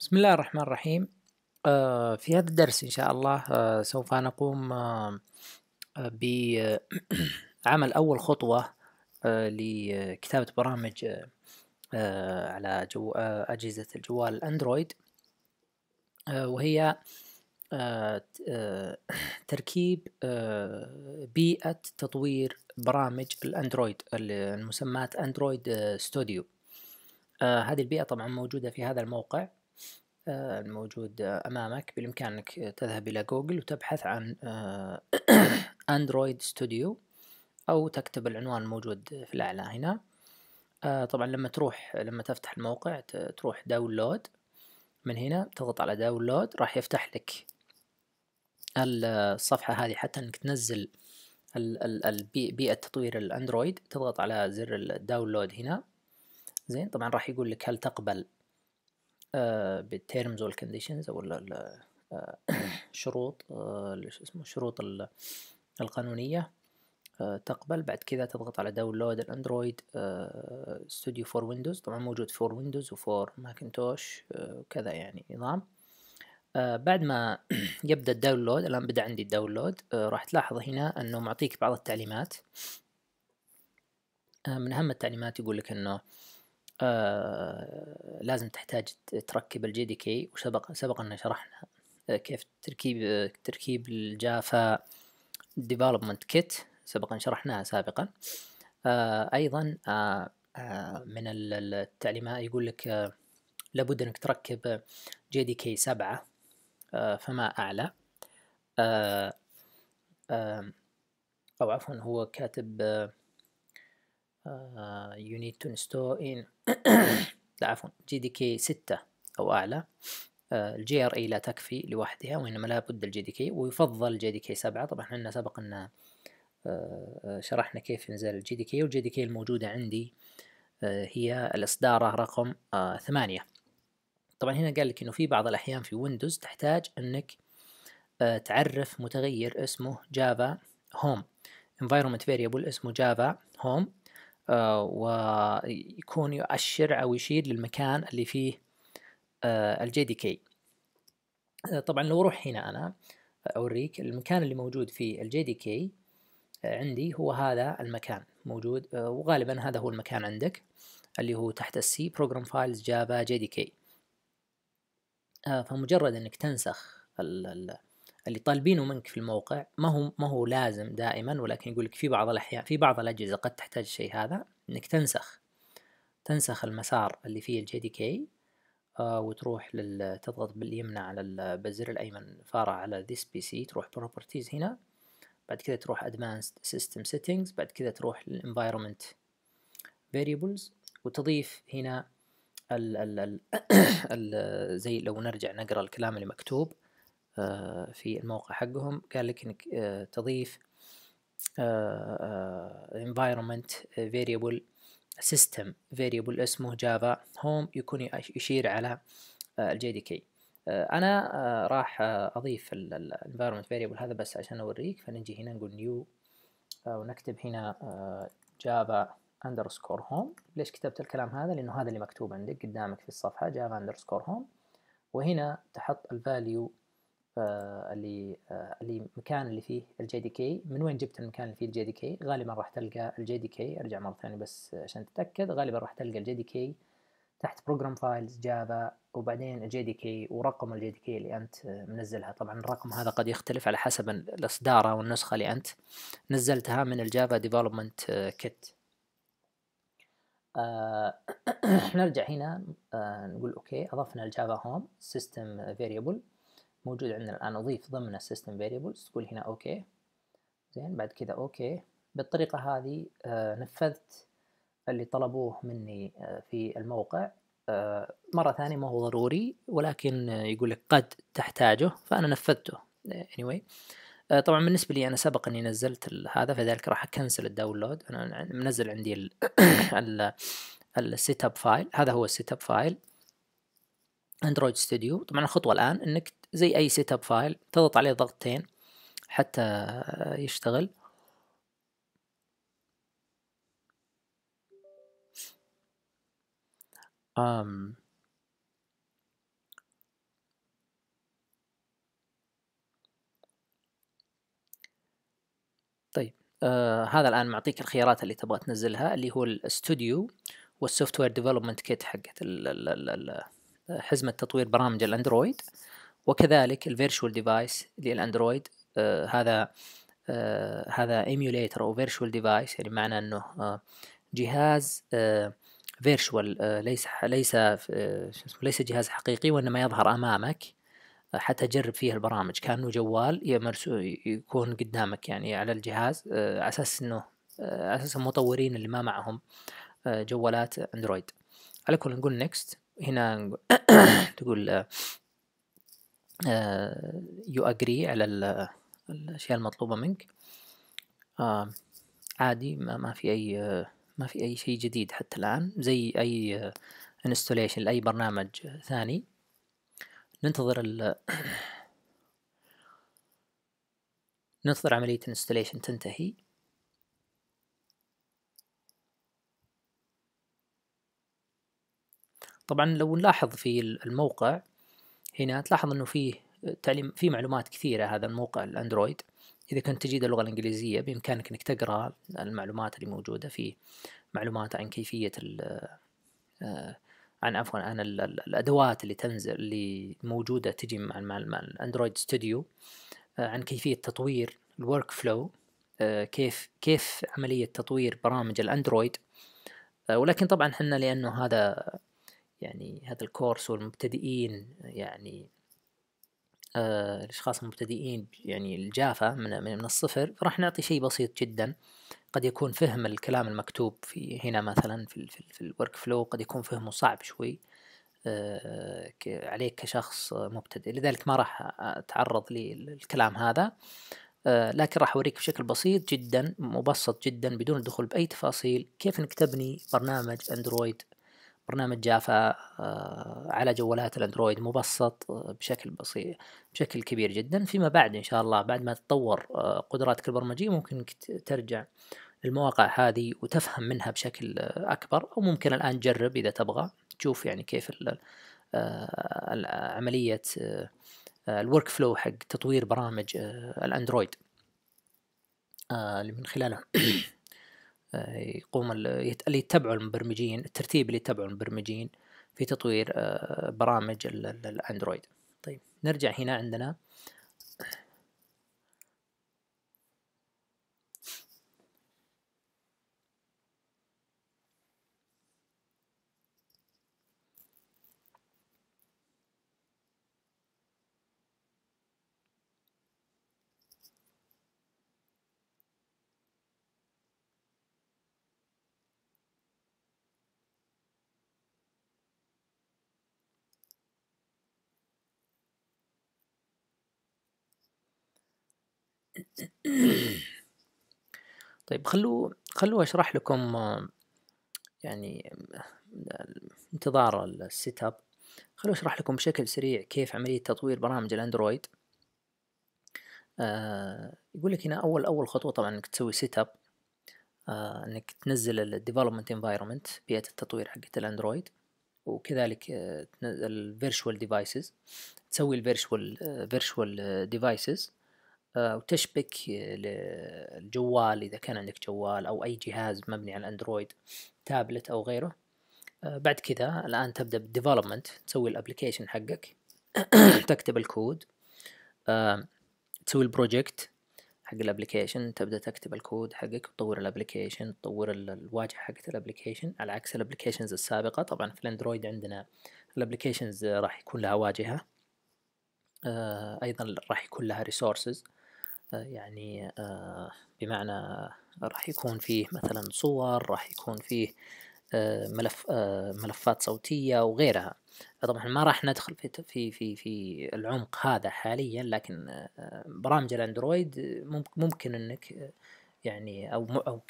بسم الله الرحمن الرحيم آه، في هذا الدرس إن شاء الله آه، سوف نقوم آه، بعمل أول خطوة لكتابة برامج على جو أجهزة الجوال الأندرويد وهي تركيب بيئة تطوير برامج الأندرويد المسمات أندرويد ستوديو هذه البيئة طبعا موجودة في هذا الموقع آه، الموجود أمامك بالإمكان أنك تذهب إلى جوجل وتبحث عن آه، أندرويد ستوديو أو تكتب العنوان الموجود في الأعلى هنا آه، طبعا لما تروح لما تفتح الموقع تروح داونلود من هنا تضغط على داونلود راح يفتح لك الصفحة هذه حتى انك تنزل بيئة تطوير الاندرويد تضغط على زر الداونلود هنا زين طبعا راح يقول لك هل تقبل آه، بالتيرمز والكونديشنز او الشروط آه، آه، شو اسمه الشروط القانونية تقبل بعد كذا تضغط على داونلود الاندرويد ستوديو فور ويندوز طبعا موجود فور ويندوز وفور ماكنتوش وكذا يعني نظام بعد ما يبدا الداونلود الان بدا عندي الداونلود راح تلاحظ هنا انه معطيك بعض التعليمات من اهم التعليمات يقول لك انه آه، لازم تحتاج تركب الجي دي كي وسبق سبق ان شرحنا آه، كيف تركيب آه، تركيب الجافا ديفلوبمنت كيت سبق ان شرحناها سابقا ايضا من التعليمات يقول لك لابد انك تركب جي دي كي سبعة فما اعلى او عفوا هو كاتب uh, you need to install in عفوا جي دي كي 6 أو أعلى الجي ار اي لا تكفي لوحدها وإنما لابد الجي دي كي ويفضل الجي دي كي 7 طبعا احنا سبق أن آه، آه، شرحنا كيف نزل الجي دي كي والجي دي كي الموجودة عندي هي الإصدارة رقم ثمانية طبعا هنا قال لك انه في بعض الاحيان في ويندوز تحتاج انك تعرف متغير اسمه جافا هوم environment variable اسمه جافا هوم آه، ويكون يؤشر أو يشير للمكان اللي فيه آه، الجي دي كي آه، طبعا لو أروح هنا أنا أوريك المكان اللي موجود فيه الجي دي كي عندي هو هذا المكان موجود وغالبا هذا هو المكان عندك اللي هو تحت السي بروجرام فايلز جافا جي دي كي فمجرد انك تنسخ ال اللي طالبينه منك في الموقع ما هو ما هو لازم دائما ولكن يقول لك في بعض الاحيان في بعض الاجهزه قد تحتاج الشيء هذا انك تنسخ تنسخ المسار اللي فيه الجي دي كي وتروح لل... تضغط باليمنى على ال... بالزر الايمن فاره على ذيس بي سي تروح بروبرتيز هنا بعد كذا تروح ادفانسد سيستم سيتنجز بعد كذا تروح للانفايرمنت environment variables وتضيف هنا ال ال ال زي لو نرجع نقرا الكلام اللي مكتوب آه، في الموقع حقهم قال لك انك آه، تضيف آه، environment variable system variable اسمه جافا هوم يكون يشير على الجي دي كي انا راح اضيف environment variable هذا بس عشان اوريك فنجي هنا نقول new ونكتب هنا جافا اندرسكور هوم ليش كتبت الكلام هذا لانه هذا اللي مكتوب عندك قدامك في الصفحه جافا اندرسكور هوم وهنا تحط الفاليو اللي اللي آه، مكان اللي فيه الجي دي كي من وين جبت المكان اللي فيه الجي دي كي غالبا راح تلقى الجي دي كي ارجع مره ثانيه بس عشان تتاكد غالبا راح تلقى الجي دي كي تحت بروجرام فايلز جافا وبعدين الجي دي كي ورقم الجي دي كي اللي انت منزلها طبعا الرقم هذا قد يختلف على حسب الاصدار او النسخه اللي انت نزلتها من الجافا ديفلوبمنت كيت نرجع هنا آه، نقول اوكي اضفنا الجافا هوم سيستم فيريبل موجود عندنا الآن أضيف ضمن السيستم فاريبلز تقول هنا أوكي زين بعد كذا أوكي بالطريقة هذه آه، نفذت اللي طلبوه مني آه، في الموقع آه، مرة ثانية ما هو ضروري ولكن يقول لك قد تحتاجه فأنا نفذته anyway طبعا بالنسبة لي أنا سبق أني نزلت هذا فذلك راح أكنسل الداونلود أنا منزل عندي السيت اب فايل هذا هو السيت اب فايل اندرويد ستوديو طبعا الخطوة الآن أنك زي اي سيت اب فايل تضغط عليه ضغطتين حتى يشتغل um, طيب آه هذا الان معطيك الخيارات اللي تبغى تنزلها اللي هو الاستوديو والسوفت وير ديفلوبمنت كيت حقت حزمه تطوير برامج الاندرويد وكذلك الفيرشوال ديفايس للاندرويد آه هذا آه هذا ايميوليتر او فيرشوال ديفايس يعني معنى انه آه جهاز آه آه ليس ليس آه ليس جهاز حقيقي وانما يظهر امامك آه حتى تجرب فيه البرامج كانه جوال يكون قدامك يعني على الجهاز آه، على اساس انه آه، على اساس المطورين اللي ما معهم آه، جوالات اندرويد على كل نقول نكست هنا تقول يو آه، اجري على الاشياء المطلوبه منك آه، عادي ما, في اي ما في اي شيء جديد حتى الان زي اي انستوليشن لاي برنامج ثاني ننتظر ال ننتظر عملية الانستليشن تنتهي طبعا لو نلاحظ في الموقع هنا تلاحظ انه فيه تعليم في معلومات كثيره هذا الموقع الاندرويد اذا كنت تجيد اللغه الانجليزيه بامكانك انك تقرا المعلومات اللي موجوده فيه معلومات عن كيفيه آه، عن عفوا عن الادوات اللي تنزل اللي موجوده تجي مع, مع الاندرويد ستوديو آه، عن كيفيه تطوير الورك فلو آه، كيف كيف عمليه تطوير برامج الاندرويد ولكن طبعا احنا لانه هذا يعني هذا الكورس والمبتدئين يعني آه الاشخاص المبتدئين يعني الجافه من من الصفر راح نعطي شيء بسيط جدا قد يكون فهم الكلام المكتوب في هنا مثلا في في, في الورك فلو قد يكون فهمه صعب شوي آه عليك كشخص مبتدئ لذلك ما راح اتعرض للكلام هذا آه لكن راح اوريك بشكل بسيط جدا مبسط جدا بدون الدخول باي تفاصيل كيف انك تبني برنامج اندرويد برنامج جافا آه، على جوالات الاندرويد مبسط آه، بشكل بسيط بشكل كبير جدا فيما بعد ان شاء الله بعد ما تتطور آه، قدراتك البرمجيه ممكن ترجع للمواقع هذه وتفهم منها بشكل اكبر او ممكن الان تجرب اذا تبغى تشوف يعني كيف عمليه الورك فلو حق تطوير برامج الاندرويد اللي من خلاله يقوم اللي يتبعوا المبرمجين الترتيب اللي يتبعوا المبرمجين في تطوير آه، برامج الاندرويد طيب نرجع هنا عندنا طيب خلو خلو اشرح لكم يعني انتظار السيت اب خلو اشرح لكم بشكل سريع كيف عملية تطوير برامج الاندرويد آه يقول لك هنا اول اول خطوة طبعا انك تسوي سيت اب آه انك تنزل الديفلوبمنت انفايرمنت بيئة التطوير حقة الاندرويد وكذلك الفيرشوال آه، ديفايسز تسوي الفيرشوال فيرشوال ديفايسز آه، وتشبك الجوال إذا كان عندك جوال أو أي جهاز مبني على أندرويد تابلت أو غيره آه، بعد كذا الآن تبدأ بالديفلوبمنت تسوي الأبليكيشن حقك تكتب الكود آه، تسوي البروجكت حق الابلكيشن تبدا تكتب الكود حقك تطور الابلكيشن تطور الواجهه حقت الابلكيشن على عكس الابلكيشنز السابقه طبعا في الاندرويد عندنا الابلكيشنز راح يكون لها واجهه ايضا راح يكون لها ريسورسز يعني آه، بمعنى راح يكون فيه مثلا صور راح يكون فيه آه، ملف آه، ملفات صوتية وغيرها طبعا ما راح ندخل في في في في العمق هذا حاليا لكن برامج الاندرويد ممكن انك يعني او او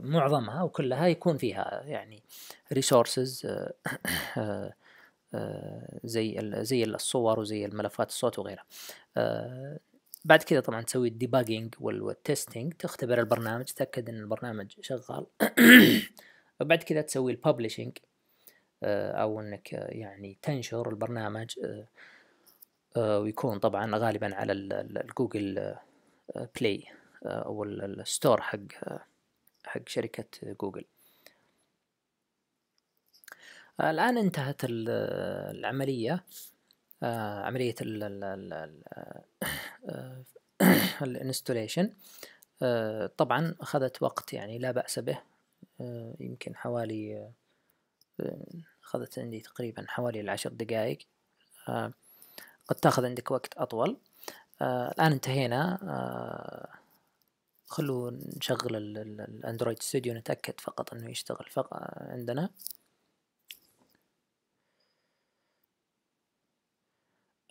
معظمها وكلها يكون فيها يعني ريسورسز زي زي الصور وزي الملفات الصوت وغيرها بعد كذا طبعا تسوي الديباجينج والتستنج تختبر البرنامج تتاكد ان البرنامج شغال وبعد كذا تسوي الببلشنج آه، او انك آه، يعني تنشر البرنامج آه، ويكون طبعا غالبا على الجوجل بلاي او الستور حق حق شركة جوجل الآن انتهت العملية عملية آه، الانستوليشن آه، طبعا أخذت وقت يعني لا بأس به آه، يمكن حوالي أخذت عندي تقريبا حوالي العشر دقائق قد تأخذ عندك وقت أطول الآن انتهينا خلو نشغل الاندرويد ستوديو نتأكد فقط انه يشتغل فقط عندنا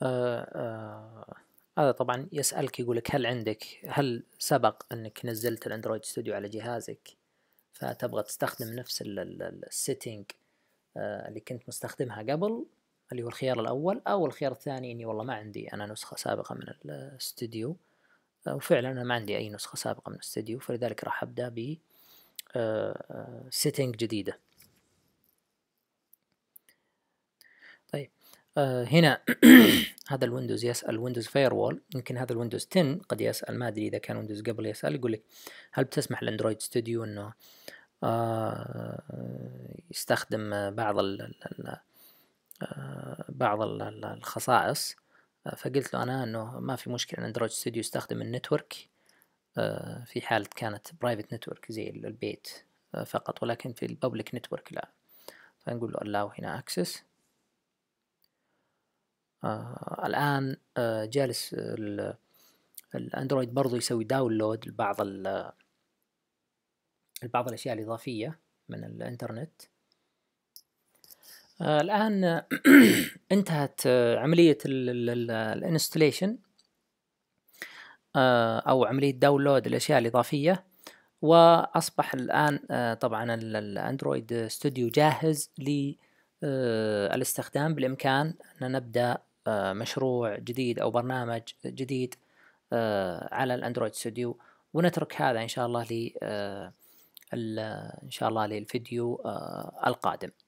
آه آه هذا طبعا يسألك يقول لك هل عندك هل سبق أنك نزلت الأندرويد ستوديو على جهازك فتبغى تستخدم نفس السيتنج آه، اللي كنت مستخدمها قبل اللي هو الخيار الأول أو الخيار الثاني إني والله ما عندي أنا نسخة سابقة من الاستوديو آه، وفعلا أنا ما عندي أي نسخة سابقة من الاستوديو فلذلك راح أبدأ ب آه، سيتنج جديدة آه هنا هذا الويندوز يسأل ويندوز فايروول يمكن هذا الويندوز 10 قد يسأل ما أدري إذا كان ويندوز قبل يسأل يقول لك هل بتسمح لأندرويد ستوديو أنه آه يستخدم بعض الـ الـ الـ آه، بعض الـ الـ الخصائص آه، فقلت له أنا أنه ما في مشكلة أندرويد ستوديو يستخدم النتورك آه، في حالة كانت برايفت نتورك زي البيت فقط ولكن في الببليك نتورك لا فنقول له الله هنا اكسس آه، الآن آه، جالس الأندرويد برضو يسوي داونلود لبعض البعض الأشياء الإضافية من الإنترنت آه، الآن انتهت عملية الانستليشن أو عملية داونلود الأشياء الإضافية وأصبح الآن طبعا الأندرويد ستوديو جاهز لي آه، الاستخدام بالإمكان أن نبدأ آه، مشروع جديد أو برنامج جديد آه، على الأندرويد ستوديو ونترك هذا إن شاء الله لي إن شاء الله للفيديو القادم